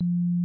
you